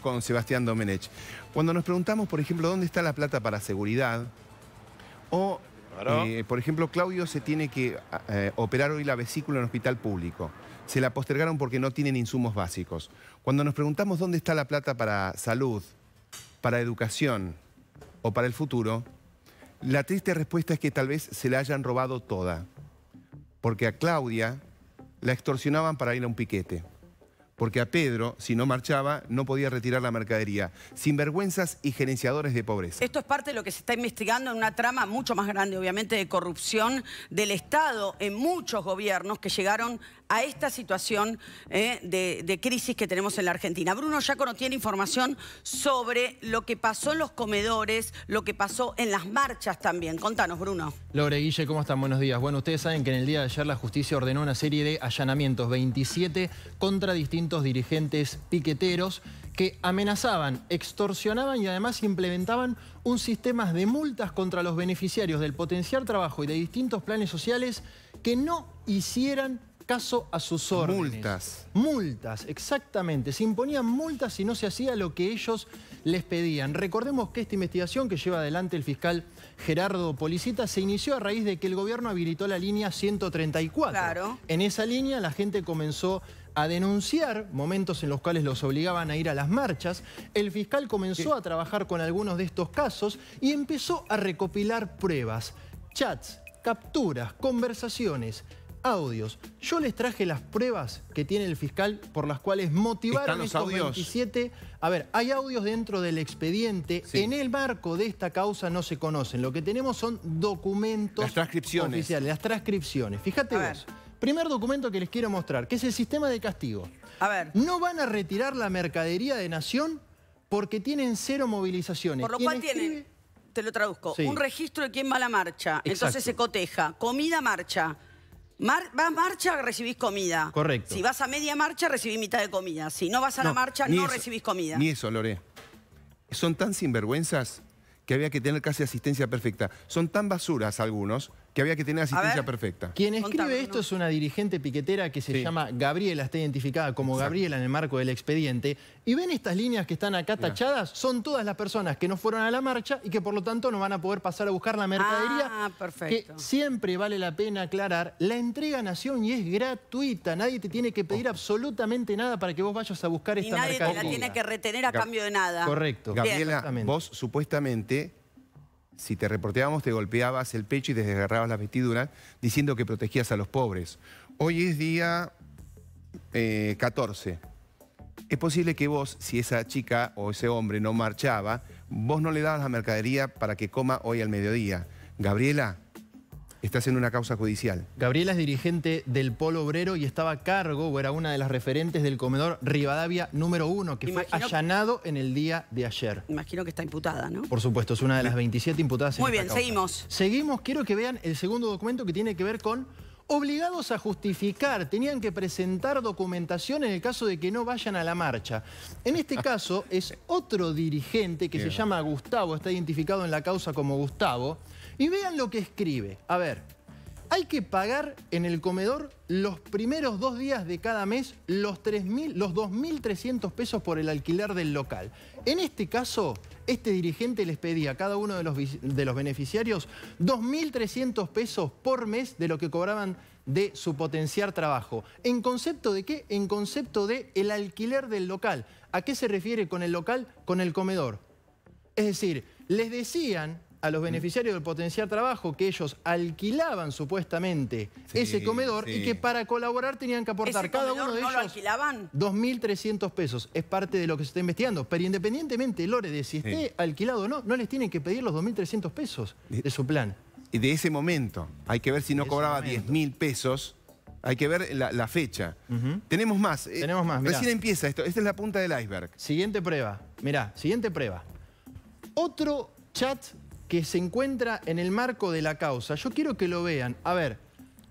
con Sebastián Domenech. Cuando nos preguntamos, por ejemplo, dónde está la plata para seguridad, o, eh, por ejemplo, Claudio se tiene que eh, operar hoy la vesícula en hospital público. Se la postergaron porque no tienen insumos básicos. Cuando nos preguntamos dónde está la plata para salud, para educación o para el futuro, la triste respuesta es que tal vez se la hayan robado toda. Porque a Claudia la extorsionaban para ir a un piquete porque a Pedro, si no marchaba, no podía retirar la mercadería. Sinvergüenzas y gerenciadores de pobreza. Esto es parte de lo que se está investigando en una trama mucho más grande, obviamente, de corrupción del Estado en muchos gobiernos que llegaron a esta situación eh, de, crisis que tenemos en la Argentina. Bruno Yacono tiene información sobre lo que pasó en los comedores, lo que pasó en las marchas también. Contanos, Bruno. Lore, Guille, ¿cómo están? Buenos días. Bueno, ustedes saben que en el día de ayer la justicia ordenó una serie de allanamientos, 27 contra distintos dirigentes piqueteros que amenazaban, extorsionaban y además implementaban un sistema de multas contra los beneficiarios del potencial trabajo y de distintos planes sociales que no hicieran caso a sus órdenes. Multas. Multas, exactamente. Se imponían multas si no se hacía lo que ellos les pedían. Recordemos que esta investigación que lleva adelante el fiscal Gerardo Policita se inició a raíz de que el gobierno habilitó la línea 134. Claro. En esa línea la gente comenzó a denunciar momentos en los cuales los obligaban a ir a las marchas. El fiscal comenzó a trabajar con algunos de estos casos y empezó a recopilar pruebas, chats, capturas, conversaciones, audios. Yo les traje las pruebas que tiene el fiscal por las cuales motivaron los estos 27. A ver, hay audios dentro del expediente. En el marco de esta causa no se conocen. Lo que tenemos son documentos transcripciones. oficiales, las transcripciones. Fíjate vos. Primer documento que les quiero mostrar, que es el sistema de castigo. A ver. No van a retirar la mercadería de Nación porque tienen cero movilizaciones. Por lo cual tienen, te lo traduzco, un registro de quién va a la marcha. Entonces se coteja. Comida, marcha. vas a marcha, recibís comida. Correcto. Si vas a media marcha, recibís mitad de comida. Si no vas a la marcha, no recibís comida. Ni eso, Lore. Son tan sinvergüenzas que había que tener casi asistencia perfecta. Son tan basuras algunos que había que tener asistencia perfecta. Quien escribe esto es una dirigente piquetera que se llama Gabriela, está identificada como Gabriela en el marco del expediente. Y ven estas líneas que están acá tachadas, son todas las personas que no fueron a la marcha y que por lo tanto no van a poder pasar a buscar la mercadería. Ah, perfecto. Que siempre vale la pena aclarar, la entrega a Nación y es gratuita. Nadie te tiene que pedir absolutamente nada para que vos vayas a buscar esta mercadería. Y nadie te la tiene que retener a cambio de nada. Correcto. Gabriela, vos supuestamente si te reporteábamos, te golpeabas el pecho y desgarrabas las vestiduras, diciendo que protegías a los pobres. Hoy es día 14. Eh, es posible que vos, si esa chica o ese hombre no marchaba, vos no le dabas la mercadería para que coma hoy al mediodía. Gabriela, Está haciendo una causa judicial. Gabriela es dirigente del Polo Obrero y estaba a cargo, o era una de las referentes del comedor Rivadavia número uno, que fue allanado en el día de ayer. Imagino que está imputada, ¿no? Por supuesto, es una de las 27 imputadas Muy bien, seguimos. Seguimos, quiero que vean el segundo documento que tiene que ver con obligados a justificar, tenían que presentar documentación en el caso de que no vayan a la marcha. En este ah. caso es otro dirigente que se llama Gustavo, está identificado en la causa como Gustavo, y vean lo que escribe. A ver, hay que pagar en el comedor los primeros dos días de cada mes los, los 2.300 pesos por el alquiler del local. En este caso, este dirigente les pedía a cada uno de los, de los beneficiarios 2.300 pesos por mes de lo que cobraban de su potenciar trabajo. ¿En concepto de qué? En concepto de el alquiler del local. ¿A qué se refiere con el local? Con el comedor. Es decir, les decían a los mm. beneficiarios del potenciar trabajo que ellos alquilaban supuestamente ese comedor y que para colaborar tenían que aportar cada uno de ellos 2.300 pesos. Es parte de lo que se está investigando. Pero independientemente, Lore, de si esté alquilado o no, no les tienen que pedir los 2.300 pesos de su plan. Y De ese momento. Hay que ver si no cobraba 10.000 pesos. Hay que ver la, fecha. Tenemos más. Eh, Tenemos más, Recién empieza esto. Esta es la punta del iceberg. Siguiente prueba. Mirá, siguiente prueba. Otro chat que se encuentra en el marco de la causa. Yo quiero que lo vean. A ver,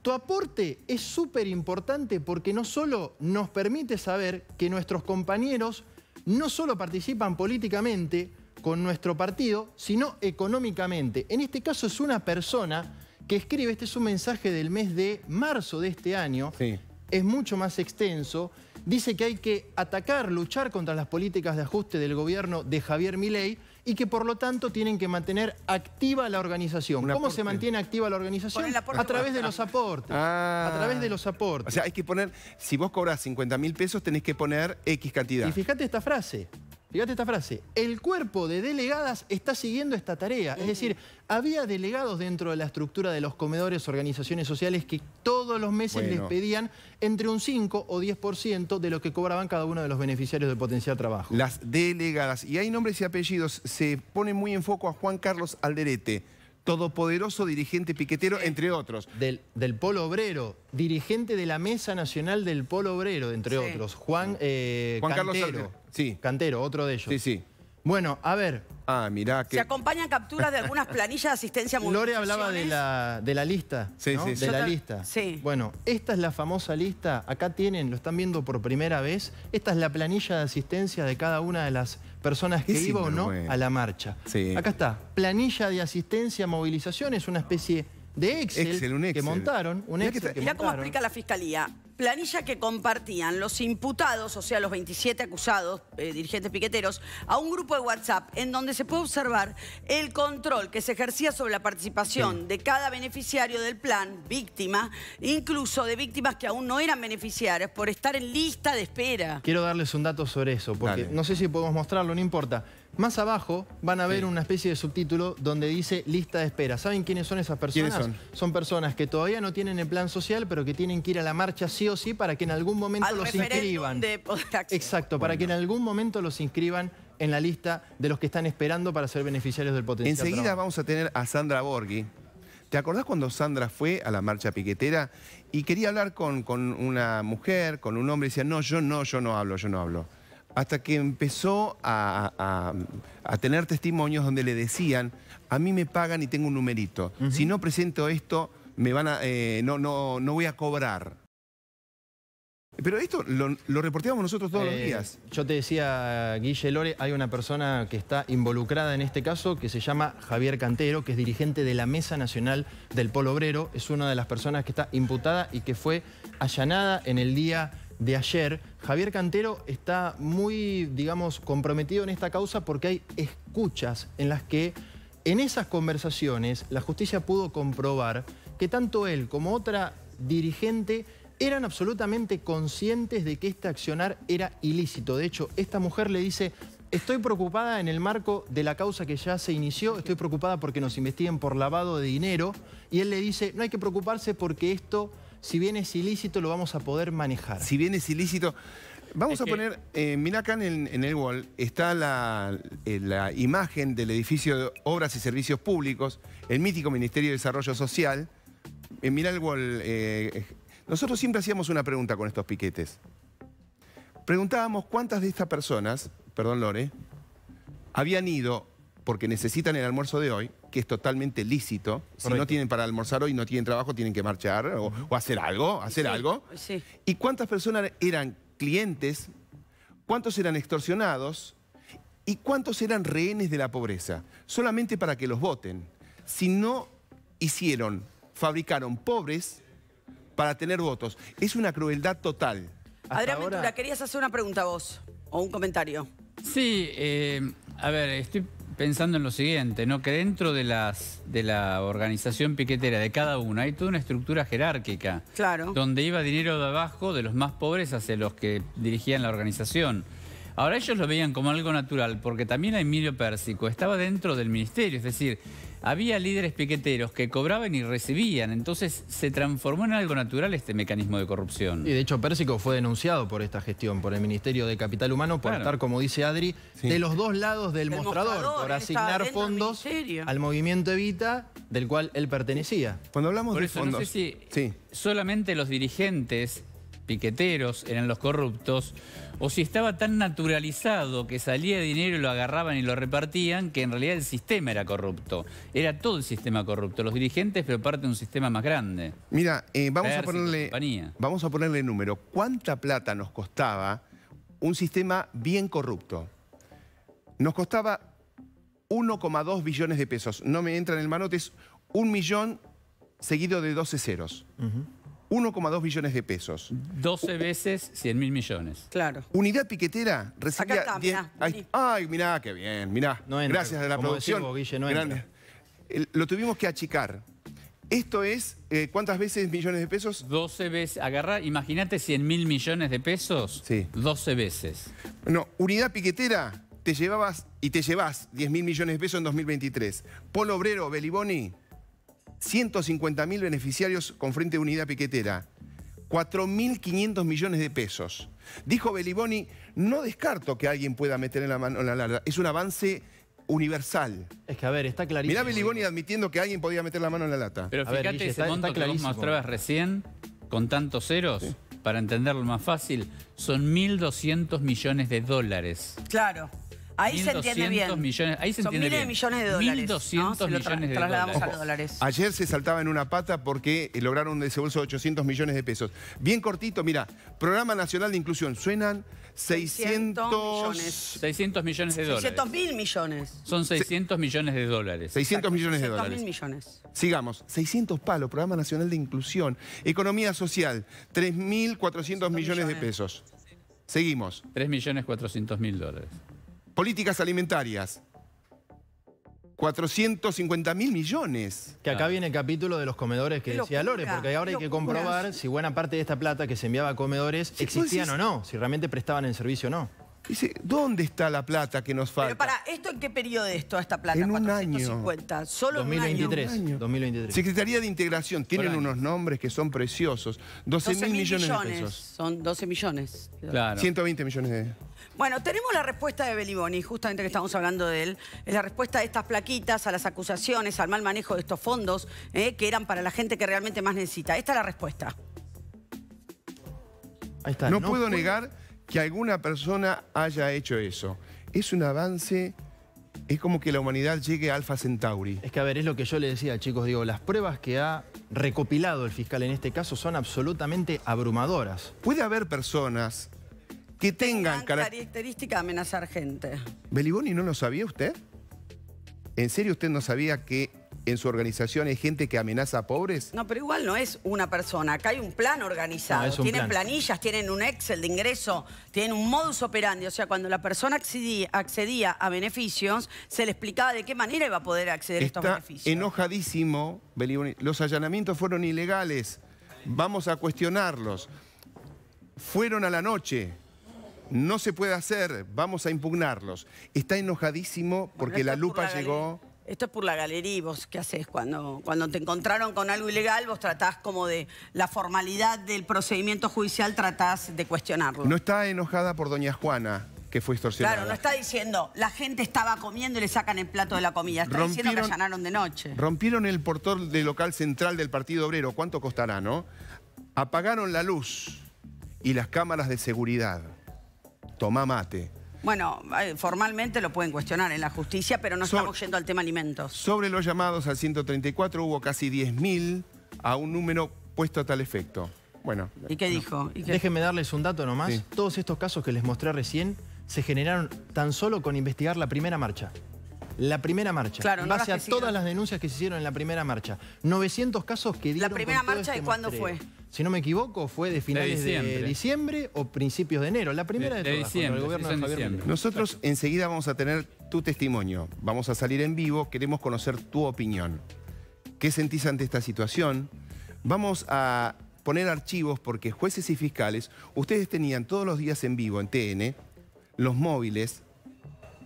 tu aporte es súper importante porque no solo nos permite saber que nuestros compañeros no solo participan políticamente con nuestro partido, sino económicamente. En este caso es una persona que escribe, este es un mensaje del mes de marzo de este año, es mucho más extenso, dice que hay que atacar, luchar contra las políticas de ajuste del gobierno de Javier Milei, y que por lo tanto tienen que mantener activa la organización. ¿Cómo se mantiene activa la organización? A través de los aportes. Ah. A través de los aportes. O sea, hay que poner, si vos cobras 50 mil pesos, tenés que poner X cantidad. Y fíjate esta frase, Fíjate esta frase. El cuerpo de delegadas está siguiendo esta tarea. Es decir, había delegados dentro de la estructura de los comedores, organizaciones sociales, que todos los meses les pedían entre un 5 o 10% de lo que cobraban cada uno de los beneficiarios del potencial trabajo. Las delegadas. Y hay nombres y apellidos. Se pone muy en foco a Juan Carlos Alderete todopoderoso dirigente piquetero, entre otros. Del, del, Polo Obrero, dirigente de la Mesa Nacional del Polo Obrero, entre otros. Juan, eh, Juan Carlos Alderete. Sí. Cantero, otro de ellos. Sí, sí. Bueno, a ver. Ah, mirá que... Se acompañan capturas de algunas planillas de asistencia Lore hablaba de la, de la lista, sí, ¿no? sí, sí. De la lista. Sí. Bueno, esta es la famosa lista. Acá tienen, lo están viendo por primera vez. Esta es la planilla de asistencia de cada una de las personas que iba o no a la marcha. Sí. Acá está. Planilla de asistencia, movilización. Es una especie de Excel, que montaron. Un Excel Mirá cómo explica la Fiscalía. Planilla que compartían los imputados, o sea, los 27 acusados, eh, dirigentes piqueteros, a un grupo de WhatsApp en donde se puede observar el control que se ejercía sobre la participación de cada beneficiario del plan, víctima, incluso de víctimas que aún no eran beneficiarias por estar en lista de espera. Quiero darles un dato sobre eso, porque no sé si podemos mostrarlo, no importa. Más abajo van a ver una especie de subtítulo donde dice lista de espera. ¿Saben quiénes son esas personas? son? son? personas que todavía no tienen el plan social, pero que tienen que ir a la marcha sí o sí para que en algún momento los inscriban. Exacto, para que en algún momento los inscriban en la lista de los que están esperando para ser beneficiarios del potencial. Enseguida vamos a tener a Sandra Borghi. ¿Te acordás cuando Sandra fue a la marcha piquetera y quería hablar con, con una mujer, con un hombre, y decía, no, yo no, yo no hablo, yo no hablo? hasta que empezó a, tener testimonios donde le decían, a mí me pagan y tengo un numerito. Si no presento esto, me van a, eh, no, no, voy a cobrar. Pero esto lo, lo nosotros todos los eh, días. Yo te decía, Guille Lore, hay una persona que está involucrada en este caso que se llama Javier Cantero, que es dirigente de la Mesa Nacional del Polo Obrero. Es una de las personas que está imputada y que fue allanada en el día de ayer, Javier Cantero está muy, digamos, comprometido en esta causa porque hay escuchas en las que en esas conversaciones la justicia pudo comprobar que tanto él como otra dirigente eran absolutamente conscientes de que este accionar era ilícito. De hecho, esta mujer le dice, estoy preocupada en el marco de la causa que ya se inició, estoy preocupada porque nos investiguen por lavado de dinero, y él le dice, no hay que preocuparse porque esto si bien es ilícito, lo vamos a poder manejar. Si bien es ilícito... Vamos a poner, eh, mirá acá en el, wall, está eh, la, imagen del edificio de Obras y Servicios Públicos, el mítico Ministerio de Desarrollo Social. Eh, mirá el wall. nosotros siempre hacíamos una pregunta con estos piquetes. Preguntábamos cuántas de estas personas, perdón Lore, habían ido porque necesitan el almuerzo de hoy, que es totalmente lícito. Si no tienen para almorzar hoy, no tienen trabajo, tienen que marchar o, hacer algo, hacer algo. ¿Y cuántas personas eran clientes? ¿Cuántos eran extorsionados? ¿Y cuántos eran rehenes de la pobreza? Solamente para que los voten. Si no hicieron, fabricaron pobres para tener votos. Es una crueldad total. Adrián Ventura, querías hacer una pregunta a vos o un comentario. Sí, eh, a ver, estoy pensando en lo siguiente, ¿no? Que dentro de las de la organización piquetera de cada una hay toda una estructura jerárquica. Claro. Donde iba dinero de abajo de los más pobres hacia los que dirigían la organización. Ahora ellos lo veían como algo natural, porque también Emilio Pérsico estaba dentro del ministerio, es decir, había líderes piqueteros que cobraban y recibían, entonces se transformó en algo natural este mecanismo de corrupción. Y de hecho Pérsico fue denunciado por esta gestión, por el Ministerio de Capital Humano, por estar, como dice Adri, de los dos lados del mostrador, por asignar fondos al movimiento Evita, del cual él pertenecía. Cuando hablamos por de eso, fondos... No sé si solamente los dirigentes eran los corruptos, o si estaba tan naturalizado que salía dinero y lo agarraban y lo repartían, que en realidad el sistema era corrupto. Era todo el sistema corrupto, los dirigentes, pero parte de un sistema más grande. Mira, eh, vamos, a ponerle, vamos a ponerle número. ¿Cuánta plata nos costaba un sistema bien corrupto? Nos costaba 1,2 billones de pesos. No me entra en el manote, es un millón seguido de 12 ceros. 1,2 billones de pesos. 12 veces 100 mil millones. Claro. Unidad piquetera recibía... Acá está, mirá, ay, mira qué bien, mirá. Gracias a la producción. lo tuvimos que achicar. Esto es, eh, ¿cuántas veces millones de pesos? 12 veces. Agarra imagínate 100 mil millones de pesos. Sí. 12 veces. No, unidad piquetera, te llevabas y te llevas 10 mil millones de pesos en 2023. Polo Obrero, Beliboni, 150.000 beneficiarios con Frente de Unidad Piquetera. 4.500 millones de pesos. Dijo Beliboni, no descarto que alguien pueda meter en la mano en la lata. Es un avance universal. Es que, a ver, está clarísimo. Mirá Beliboni admitiendo que alguien podía meter la mano en la lata. Pero fíjate ver, ese monto que recién, con tantos ceros, para entenderlo más fácil, son 1.200 millones de dólares. Claro. Ahí se entiende bien. Son miles de millones de dólares. 1.200 millones de trasladamos dólares. A dólares. Oh. Ayer se saltaba en una pata porque eh, lograron un desembolso de 800 millones de pesos. Bien cortito, mira, Programa Nacional de Inclusión, suenan 600... millones. 600 millones de dólares. 600 mil millones. Son 600 millones de dólares. 600 millones de 600 dólares. mil millones. Sigamos, 600 palos, Programa Nacional de Inclusión, Economía Social, 3.400 millones, millones de pesos. Seguimos. 3.400.000 dólares políticas alimentarias. 450 mil millones. Que acá viene el capítulo de los comedores que decía Lore, porque ahora hay que comprobar si buena parte de esta plata que se enviaba a comedores existían o no, si realmente prestaban el servicio o no. Dice, ¿dónde está la plata que nos falta? Pero para, ¿esto en qué periodo es toda esta plata? En un año. Solo 2023, 2023. Secretaría de Integración, tienen unos nombres que son preciosos. 12, mil millones, de pesos. Son 12 millones. Claro. 120 millones de bueno, tenemos la respuesta de Beliboni, justamente que estamos hablando de él. Es la respuesta de estas plaquitas a las acusaciones, al mal manejo de estos fondos eh, que eran para la gente que realmente más necesita. Esta es la respuesta. está. No, puedo, negar que alguna persona haya hecho eso. Es un avance es como que la humanidad llegue a Alfa Centauri. Es que, a ver, es lo que yo le decía, chicos. Digo, las pruebas que ha recopilado el fiscal en este caso son absolutamente abrumadoras. Puede haber personas que tengan, característica de amenazar gente. ¿Beliboni no lo sabía usted? ¿En serio usted no sabía que en su organización hay gente que amenaza a pobres? No, pero igual no es una persona. Acá hay un plan organizado. tienen planillas, tienen un Excel de ingreso, tienen un modus operandi. O sea, cuando la persona accedía, a beneficios, se le explicaba de qué manera iba a poder acceder a estos beneficios. enojadísimo, Beliboni. Los allanamientos fueron ilegales. Vamos a cuestionarlos. Fueron a la noche no se puede hacer, vamos a impugnarlos. Está enojadísimo porque la lupa llegó... Esto es por la galería vos qué haces cuando, cuando te encontraron con algo ilegal, vos tratás como de la formalidad del procedimiento judicial, tratás de cuestionarlo. No está enojada por doña Juana, que fue extorsionada. Claro, no está diciendo, la gente estaba comiendo y le sacan el plato de la comida. Está diciendo que allanaron de noche. Rompieron el portón del local central del Partido Obrero. ¿Cuánto costará, no? Apagaron la luz y las cámaras de seguridad tomá mate. Bueno, eh, formalmente lo pueden cuestionar en la justicia, pero no estamos yendo al tema alimentos. Sobre los llamados al 134 hubo casi 10.000 a un número puesto a tal efecto. Bueno. ¿Y qué dijo? Déjenme darles un dato nomás. Todos estos casos que les mostré recién se generaron tan solo con investigar la primera marcha. La primera marcha. Claro, en base a todas las denuncias que se hicieron en la primera marcha. 900 casos que dieron... ¿La primera marcha este de cuándo fue? si no me equivoco, fue de finales de diciembre, o principios de enero, la primera de, diciembre, el gobierno de Nosotros enseguida vamos a tener tu testimonio, vamos a salir en vivo, queremos conocer tu opinión. ¿Qué sentís ante esta situación? Vamos a poner archivos porque jueces y fiscales, ustedes tenían todos los días en vivo en TN los móviles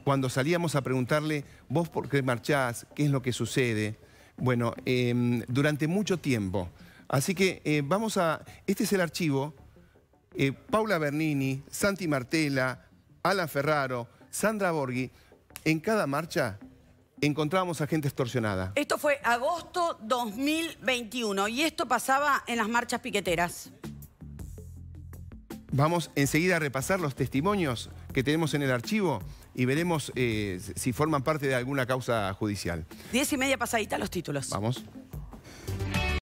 cuando salíamos a preguntarle, vos por qué marchás, qué es lo que sucede. Bueno, em, durante mucho tiempo Así que eh, vamos a... Este es el archivo. Eh, Paula Bernini, Santi Martela, Alan Ferraro, Sandra Borghi. En cada marcha encontrábamos a gente extorsionada. Esto fue agosto 2021 y esto pasaba en las marchas piqueteras. Vamos enseguida a repasar los testimonios que tenemos en el archivo y veremos eh, si forman parte de alguna causa judicial. Diez y media pasadita los títulos. Vamos.